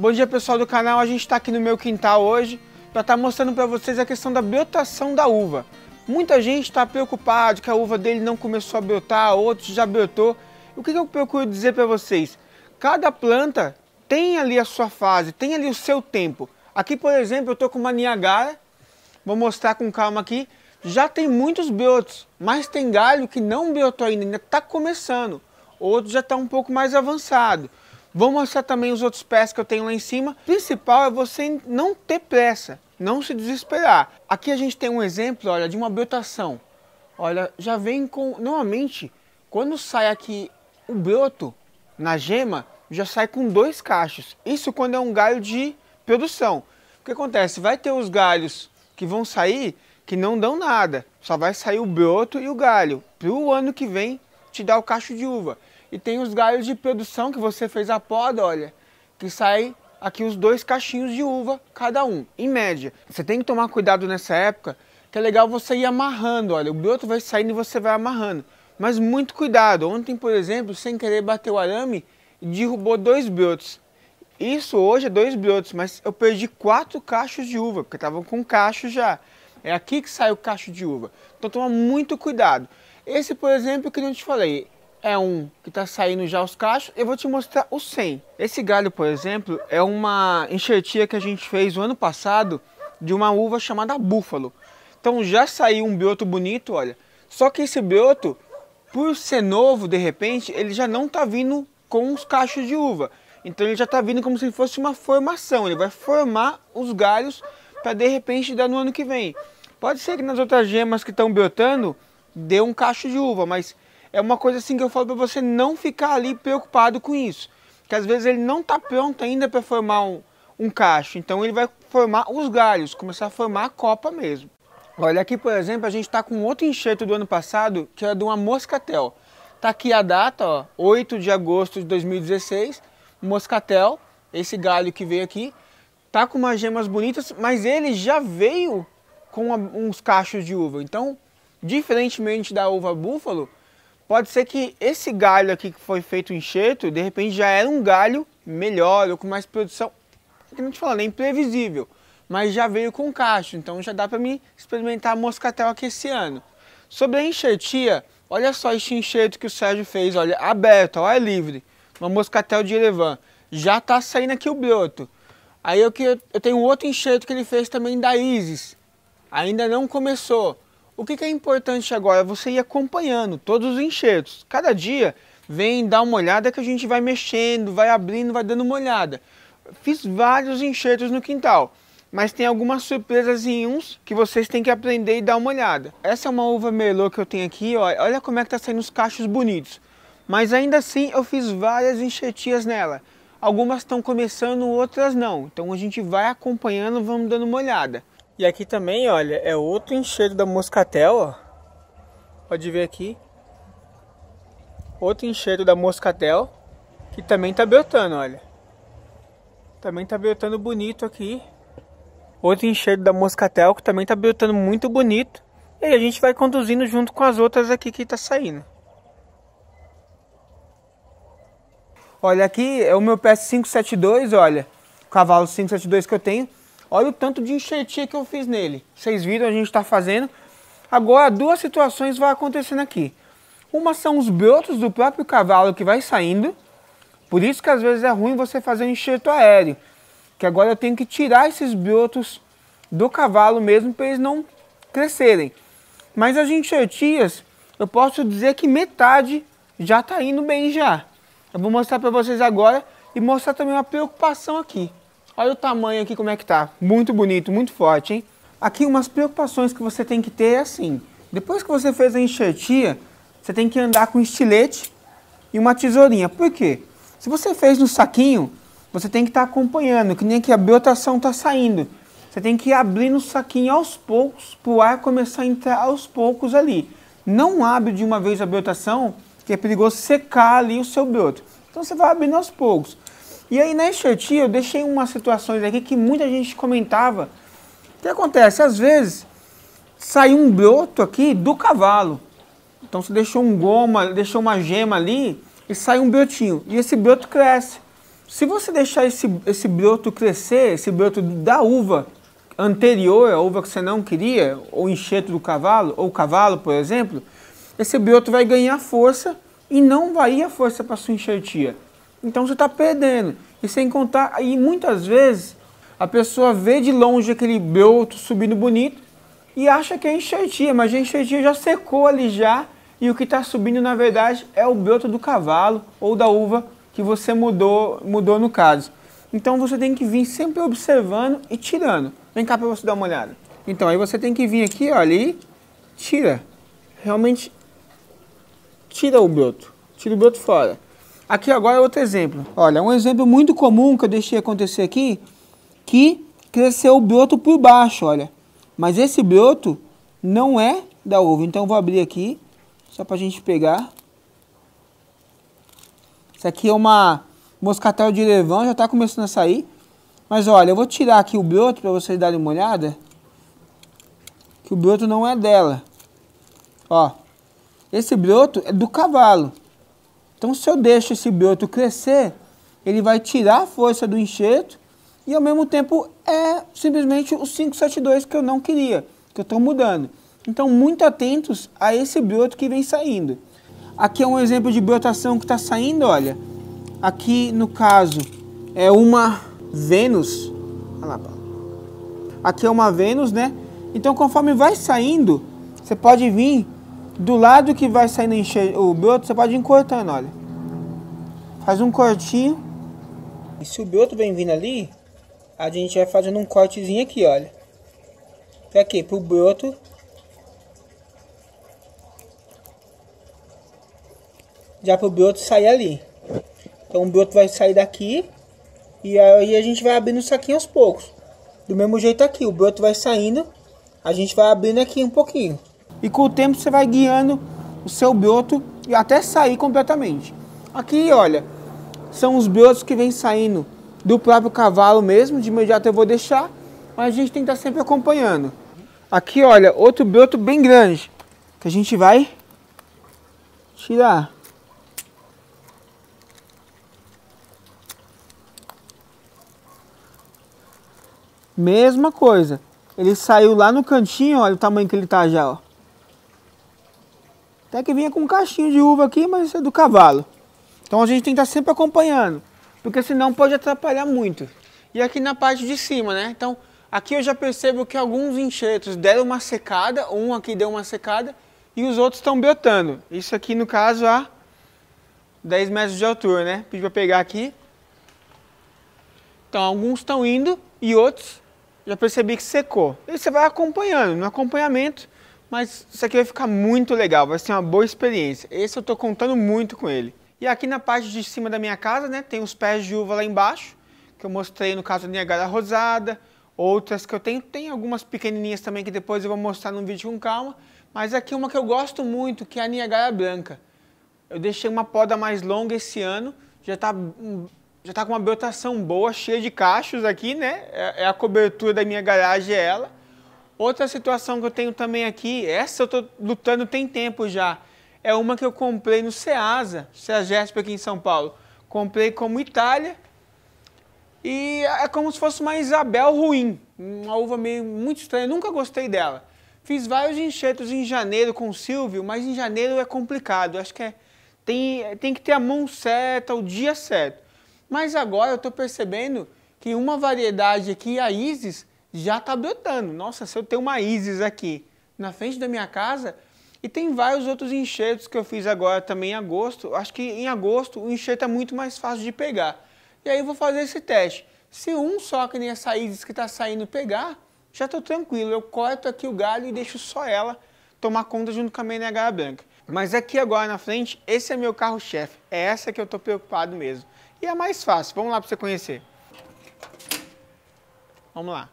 Bom dia pessoal do canal, a gente está aqui no meu quintal hoje para estar tá mostrando para vocês a questão da brotação da uva. Muita gente está preocupado que a uva dele não começou a brotar, outros já brotou. O que, que eu procuro dizer para vocês? Cada planta tem ali a sua fase, tem ali o seu tempo. Aqui, por exemplo, eu estou com uma Niagara, vou mostrar com calma aqui, já tem muitos brotos, mas tem galho que não brotou ainda, ainda está começando. Outros já está um pouco mais avançado. Vou mostrar também os outros pés que eu tenho lá em cima. O principal é você não ter pressa, não se desesperar. Aqui a gente tem um exemplo, olha, de uma brotação. Olha, já vem com... Normalmente, quando sai aqui o broto na gema, já sai com dois cachos. Isso quando é um galho de produção. O que acontece? Vai ter os galhos que vão sair que não dão nada. Só vai sair o broto e o galho. Para o ano que vem, te dar o cacho de uva. E tem os galhos de produção que você fez a poda, olha, que sai aqui os dois cachinhos de uva cada um, em média. Você tem que tomar cuidado nessa época, que é legal você ir amarrando, olha, o broto vai saindo e você vai amarrando. Mas muito cuidado, ontem, por exemplo, sem querer bateu o arame e derrubou dois brotos. Isso hoje é dois brotos, mas eu perdi quatro cachos de uva, porque estavam com cacho já. É aqui que sai o cacho de uva. Então toma muito cuidado. Esse, por exemplo, que eu te falei, é um que está saindo já os cachos. Eu vou te mostrar o 100. Esse galho, por exemplo, é uma enxertia que a gente fez o ano passado de uma uva chamada Búfalo. Então já saiu um broto bonito, olha. Só que esse broto, por ser novo, de repente, ele já não está vindo com os cachos de uva. Então ele já está vindo como se fosse uma formação. Ele vai formar os galhos para de repente dar no ano que vem. Pode ser que nas outras gemas que estão brotando dê um cacho de uva, mas é uma coisa assim que eu falo para você não ficar ali preocupado com isso. Que às vezes ele não tá pronto ainda para formar um, um cacho, então ele vai formar os galhos, começar a formar a copa mesmo. Olha, aqui por exemplo, a gente está com outro enxerto do ano passado, que era de uma moscatel. Tá aqui a data, ó, 8 de agosto de 2016, moscatel, esse galho que veio aqui, tá com umas gemas bonitas, mas ele já veio com uns cachos de uva. Então, diferentemente da uva búfalo, pode ser que esse galho aqui que foi feito enxerto, de repente já era um galho melhor ou com mais produção, não te falando, é imprevisível, mas já veio com cacho, então já dá para mim experimentar a moscatel aqui esse ano. Sobre a enxertia, olha só este enxerto que o Sérgio fez, olha, aberto, ao ar é livre, uma moscatel de elevan, Já tá saindo aqui o broto. Aí eu, que, eu tenho outro enxerto que ele fez também da Isis, ainda não começou, o que, que é importante agora? Você ir acompanhando todos os enxertos. Cada dia vem dar uma olhada que a gente vai mexendo, vai abrindo, vai dando uma olhada. Fiz vários enxertos no quintal, mas tem algumas surpresas em uns que vocês têm que aprender e dar uma olhada. Essa é uma uva melô que eu tenho aqui, olha, olha como é que tá saindo os cachos bonitos. Mas ainda assim eu fiz várias enxertias nela. Algumas estão começando, outras não. Então a gente vai acompanhando, vamos dando uma olhada. E aqui também, olha, é outro enxerto da moscatel, ó. Pode ver aqui. Outro enxerto da moscatel, que também tá brotando, olha. Também tá brotando bonito aqui. Outro enxerto da moscatel, que também tá brotando muito bonito. E a gente vai conduzindo junto com as outras aqui que tá saindo. Olha, aqui é o meu PS572, olha. O cavalo 572 que eu tenho. Olha o tanto de enxertia que eu fiz nele. Vocês viram, a gente está fazendo. Agora, duas situações vão acontecendo aqui. Uma são os brotos do próprio cavalo que vai saindo. Por isso que às vezes é ruim você fazer um enxerto aéreo. Que agora eu tenho que tirar esses brotos do cavalo mesmo para eles não crescerem. Mas as enxertias, eu posso dizer que metade já está indo bem já. Eu vou mostrar para vocês agora e mostrar também uma preocupação aqui. Olha o tamanho aqui como é que tá. Muito bonito, muito forte, hein? Aqui umas preocupações que você tem que ter é assim. Depois que você fez a enxertia, você tem que andar com estilete e uma tesourinha. Por quê? Se você fez no saquinho, você tem que estar tá acompanhando, que nem que a biotação está saindo. Você tem que ir abrindo o saquinho aos poucos, para o ar começar a entrar aos poucos ali. Não abre de uma vez a biotação, que é perigoso secar ali o seu bioto. Então você vai abrindo aos poucos. E aí na enxertia eu deixei umas situações aqui que muita gente comentava. O que acontece? Às vezes sai um broto aqui do cavalo. Então você deixou um goma, deixou uma gema ali e sai um brotinho. E esse broto cresce. Se você deixar esse, esse broto crescer, esse broto da uva anterior, a uva que você não queria, ou enxerto do cavalo, ou cavalo, por exemplo, esse broto vai ganhar força e não vai ir a força para sua enxertia. Então você está perdendo. E sem contar, e muitas vezes a pessoa vê de longe aquele broto subindo bonito e acha que é enxertia, mas a enxertia já secou ali já e o que está subindo na verdade é o broto do cavalo ou da uva que você mudou, mudou no caso. Então você tem que vir sempre observando e tirando. Vem cá para você dar uma olhada. Então aí você tem que vir aqui, olha, ali, tira. Realmente tira o broto, tira o broto fora. Aqui agora é outro exemplo. Olha, um exemplo muito comum que eu deixei acontecer aqui, que cresceu o broto por baixo, olha. Mas esse broto não é da uva. Então vou abrir aqui, só para a gente pegar. Isso aqui é uma moscatel de levão, já está começando a sair. Mas olha, eu vou tirar aqui o broto para vocês darem uma olhada. Que o broto não é dela. Ó, esse broto é do cavalo. Então, se eu deixo esse bioto crescer, ele vai tirar a força do enxerto e, ao mesmo tempo, é simplesmente o 572 que eu não queria, que eu estou mudando. Então, muito atentos a esse bioto que vem saindo. Aqui é um exemplo de biotação que está saindo, olha. Aqui, no caso, é uma Vênus. Aqui é uma Vênus, né? Então, conforme vai saindo, você pode vir do lado que vai saindo o broto, você pode ir cortando, olha. Faz um cortinho. E se o broto vem vindo ali, a gente vai fazendo um cortezinho aqui, olha. Pra quê? Pro broto. Já pro broto sair ali. Então o broto vai sair daqui. E aí a gente vai abrindo o saquinho aos poucos. Do mesmo jeito aqui, o broto vai saindo. A gente vai abrindo aqui um pouquinho. E com o tempo você vai guiando o seu bioto e até sair completamente. Aqui, olha, são os biotos que vêm saindo do próprio cavalo mesmo. De imediato eu vou deixar, mas a gente tem que estar tá sempre acompanhando. Aqui, olha, outro bioto bem grande que a gente vai tirar. Mesma coisa. Ele saiu lá no cantinho, olha o tamanho que ele tá já, ó. Até que vinha com um cachinho de uva aqui, mas isso é do cavalo. Então a gente tem que estar sempre acompanhando, porque senão pode atrapalhar muito. E aqui na parte de cima, né? Então aqui eu já percebo que alguns enxertos deram uma secada, um aqui deu uma secada e os outros estão brotando. Isso aqui no caso a 10 metros de altura, né? Pedi para pegar aqui. Então alguns estão indo e outros já percebi que secou. E você vai acompanhando, no acompanhamento mas isso aqui vai ficar muito legal, vai ser uma boa experiência. Esse eu estou contando muito com ele. E aqui na parte de cima da minha casa, né, tem os pés de uva lá embaixo, que eu mostrei no caso da Niagara Rosada, outras que eu tenho, tem algumas pequenininhas também que depois eu vou mostrar num vídeo com calma, mas aqui uma que eu gosto muito, que é a Niagara Branca. Eu deixei uma poda mais longa esse ano, já está hum, já tá com uma brotação boa, cheia de cachos aqui, né? É, é a cobertura da minha garagem é ela. Outra situação que eu tenho também aqui, essa eu estou lutando tem tempo já, é uma que eu comprei no Ceasa, Ceagesp aqui em São Paulo. Comprei como Itália e é, é como se fosse uma Isabel ruim, uma uva meio muito estranha, nunca gostei dela. Fiz vários enxertos em janeiro com o Silvio, mas em janeiro é complicado, acho que é, tem, tem que ter a mão certa, o dia certo. Mas agora eu estou percebendo que uma variedade aqui, a Isis, já está brotando. Nossa, se eu tenho uma Isis aqui na frente da minha casa, e tem vários outros enxertos que eu fiz agora também em agosto. Acho que em agosto o enxerto é muito mais fácil de pegar. E aí eu vou fazer esse teste. Se um só, que nem essa Isis que está saindo, pegar, já estou tranquilo. Eu corto aqui o galho e deixo só ela tomar conta junto com a minha NH branca. Mas aqui agora na frente, esse é meu carro-chefe. É essa que eu estou preocupado mesmo. E é mais fácil. Vamos lá para você conhecer. Vamos lá.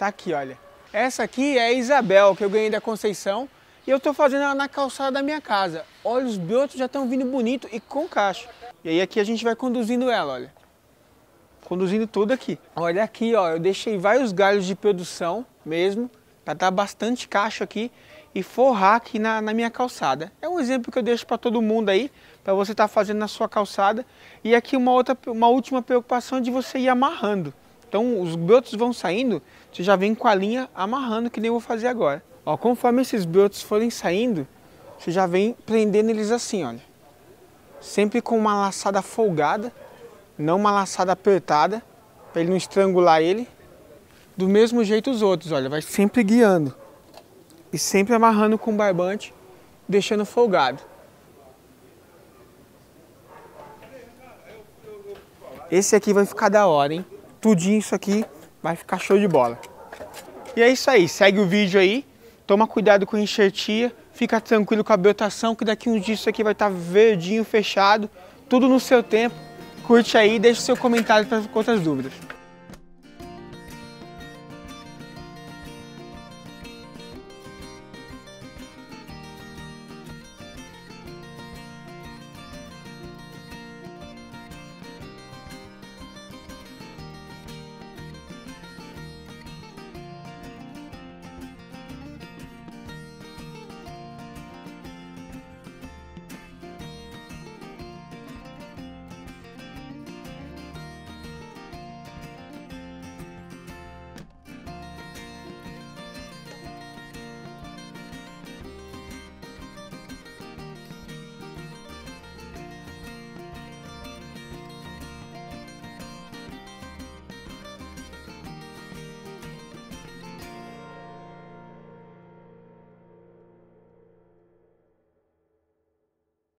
Tá aqui, olha. Essa aqui é a Isabel, que eu ganhei da Conceição. E eu estou fazendo ela na calçada da minha casa. Olha, os brotos já estão vindo bonito e com cacho. E aí aqui a gente vai conduzindo ela, olha. Conduzindo tudo aqui. Olha aqui, ó, eu deixei vários galhos de produção mesmo, para dar bastante cacho aqui e forrar aqui na, na, minha calçada. É um exemplo que eu deixo para todo mundo aí, para você estar tá fazendo na sua calçada. E aqui uma outra, uma última preocupação é de você ir amarrando. Então os brotos vão saindo, você já vem com a linha amarrando, que nem eu vou fazer agora. Ó, conforme esses brotos forem saindo, você já vem prendendo eles assim, olha. Sempre com uma laçada folgada, não uma laçada apertada, para ele não estrangular ele. Do mesmo jeito os outros, olha, vai sempre guiando. E sempre amarrando com barbante, deixando folgado. Esse aqui vai ficar da hora, hein? Tudinho isso aqui Vai ficar show de bola. E é isso aí, segue o vídeo aí, toma cuidado com a enxertia, fica tranquilo com a biotação. que daqui uns dias isso aqui vai estar tá verdinho, fechado, tudo no seu tempo. Curte aí e deixa seu comentário para outras dúvidas.